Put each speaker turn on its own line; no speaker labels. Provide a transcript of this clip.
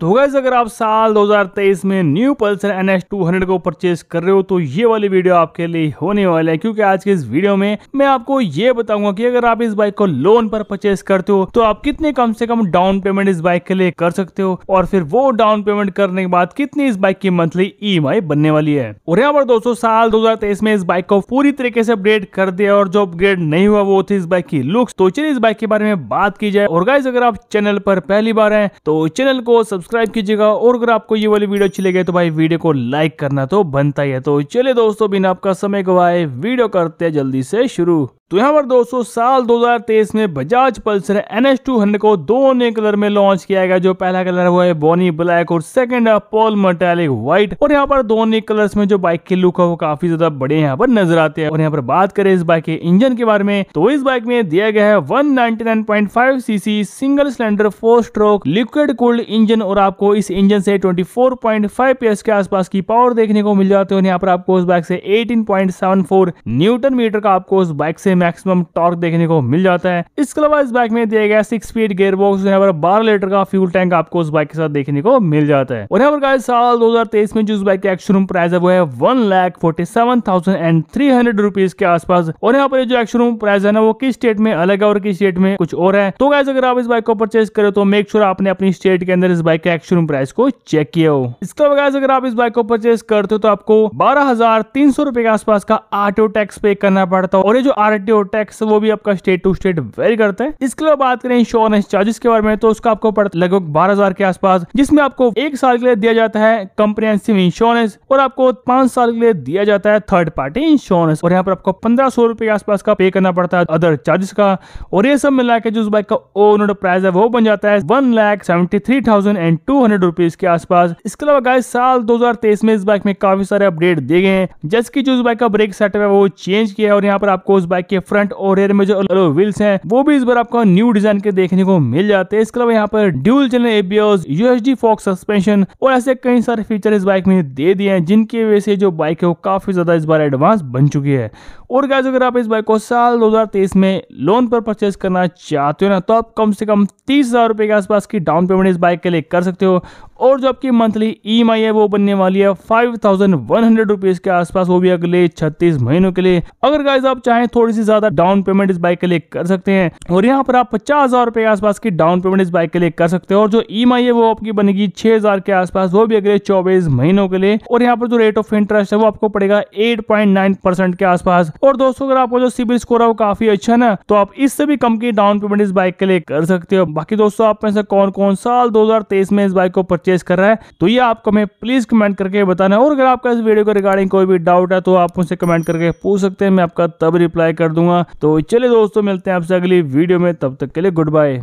तो गैस अगर आप साल 2023 में न्यू पल्सर एन एस को परचेज कर रहे हो तो ये वाली वीडियो आपके लिए होने वाला है क्योंकि आज के इस वीडियो में मैं आपको ये बताऊंगा कि अगर आप इस बाइक को लोन पर परचेज करते हो तो आप कितने कम से कम डाउन पेमेंट इस बाइक के लिए कर सकते हो और फिर वो डाउन पेमेंट करने के बाद कितनी इस बाइक की मंथली ई e बनने वाली है और यहाँ पर दोस्तों साल दो में इस बाइक को पूरी तरीके से अपग्रेड कर दिया और जो अपग्रेड नहीं हुआ वो थी इस बाइक की लुक्स तो चलिए इस बाइक के बारे में बात की जाए और गाइज अगर आप चैनल पर पहली बार है तो चैनल को सब्सक्राइब सब्सक्राइब कीजिएगा और अगर आपको ये वाली वीडियो अच्छी लगे तो भाई वीडियो को लाइक करना तो बनता ही है तो चलिए दोस्तों बिना आपका समय गवाए वीडियो करते हैं जल्दी से शुरू तो यहाँ पर दोस्तों साल 2023 में Bajaj Pulsar N S two hundred को दो नए कलर में लॉन्च किया गया जो पहला कलर वो है बोनी ब्लैक और सेकंड है पॉल मटेलिक व्हाइट और यहाँ पर दो नए कलर्स में जो बाइक के लुक है वो काफी ज्यादा बड़े यहाँ पर नजर आते हैं और यहाँ पर बात करें इस बाइक के इंजन के बारे में तो इस बाइक में दिया गया है one CC single cylinder four stroke liquid cooled engine और आपको इस इंजन से ट्वेंटी फोर के आसपास की पावर देखने को मिल जाती है और यहाँ पर आपको उस बाइक से एटीन न्यूटन मीटर का आपको उस बाइक से मैक्सिमम टॉर्क देखने को मिल जाता है इसके अलावा इस बाइक में दिया गया सिक्स स्पीड गेयर बॉक्स यहाँ पर बारह लीटर का फ्यूल टैंक आपको उस बाइक के साथ देखने को मिल जाता है और यहाँ पर साल 2023 में जो उस बाइक का एक्शोरूम प्राइस है वो है one lakh forty seven thousand and three hundred rupees के आसपास और यहाँ पर जो एक्शोरूम प्राइस है ना वो किस स्टेट में अलग है और किस स्टेट में कुछ और है तो गाइज अगर आप इस बाइक को परचेज करो तो मेक श्योर आपने अपनी स्टेट के अंदर इस बाइक के एक्शोरूम प्राइस को चेक किया हो इसके अलावा गाइज अगर आप इस बाइक को परचेज करते हो तो आपको बारह हजार तीन सौ रुपए के आसपास का आर टैक्स पे करना पड़ता है और ये जो आर के और टैक्स वो भी आपका स्टेट टू स्टेट वेरी करते हैं इसके अलावा बात करें इंश्योरेंस चार्जेस के बारे में तो उसका आपको पड़ता लगभग बारह हजार के आसपास जिसमें आपको एक साल के लिए दिया जाता है कंप्रीहेंसिव इंश्योरेंस और आपको पांच साल के लिए दिया जाता है थर्ड पार्टी इंश्योरेंस और यहाँ पर आपको पंद्रह सौ रुपए के आसपास का पे करना पड़ता है अदर चार्जेस का और ये सब मिला के जो उस बाइक का ओनर प्राइस है वो बन जाता है one lakh seventy three thousand and two hundred rupees के आसपास इसके अलावा गाय साल दो हजार तेईस में इस बाइक में काफी सारे अपडेट दिए गए हैं जैसे की जो उस बाइक का ब्रेक सेटअप है वो चेंज किया है और यहाँ पर आपको उस बाइक के फ्रंट और रेयर में जो अलो व्हील्स हैं वो भी इस बार आपको न्यू डिजाइन के देखने को मिल जाते हैं इसके अलावा यहाँ पर dual channel ABS USD forks suspension और ऐसे कई सारे फीचर इस बाइक में दे दिए हैं जिनकी वजह से जो बाइक है वो काफी ज्यादा इस बार एडवांस बन चुकी है और गैस अगर आप इस बाइक को साल 2023 में लोन पर परचेज करना चाहते हो ना तो आप कम से कम तीस हजार रुपए के आसपास की डाउन पेमेंट इस बाइक के लिए कर सकते हो और जो आपकी मंथली ई e है वो बनने वाली है five thousand one hundred rupees के आसपास वो भी अगले छत्तीस महीनों के लिए अगर गाइज आप चाहें थोड़ी सी ज़्यादा डाउन पेमेंट इस बाइक के लिए कर सकते हैं और यहाँ पर आप पचास हज़ार रुपए के आसपास की डाउन पेमेंट इस बाइक के लिए कर सकते हैं और जो ई e है वो आपकी बनेगी छह हज़ार के आसपास वो भी अगले चौबीस महीनों के लिए और यहाँ पर जो रेट ऑफ इंटरेस्ट है वो आपको पड़ेगा एट के आसपास और दोस्तों अगर आपको जो सिविल स्कोर है वो काफ़ी अच्छा ना तो आप इससे भी कम की डाउन पेमेंट इस बाइक के लिए कर सकते हो बाकी दोस्तों आप में से कौन कौन साल 2023 में इस बाइक को परचेज कर रहा है तो ये आपको हमें प्लीज कमेंट करके बताना और अगर आपका इस वीडियो के रिगार्डिंग कोई भी डाउट है तो आप मुझसे कमेंट करके पूछ सकते हैं मैं आपका तब रिप्लाई कर कर दूंगा तो चलिए दोस्तों मिलते हैं आपसे अगली वीडियो में तब तक के लिए गुड बाय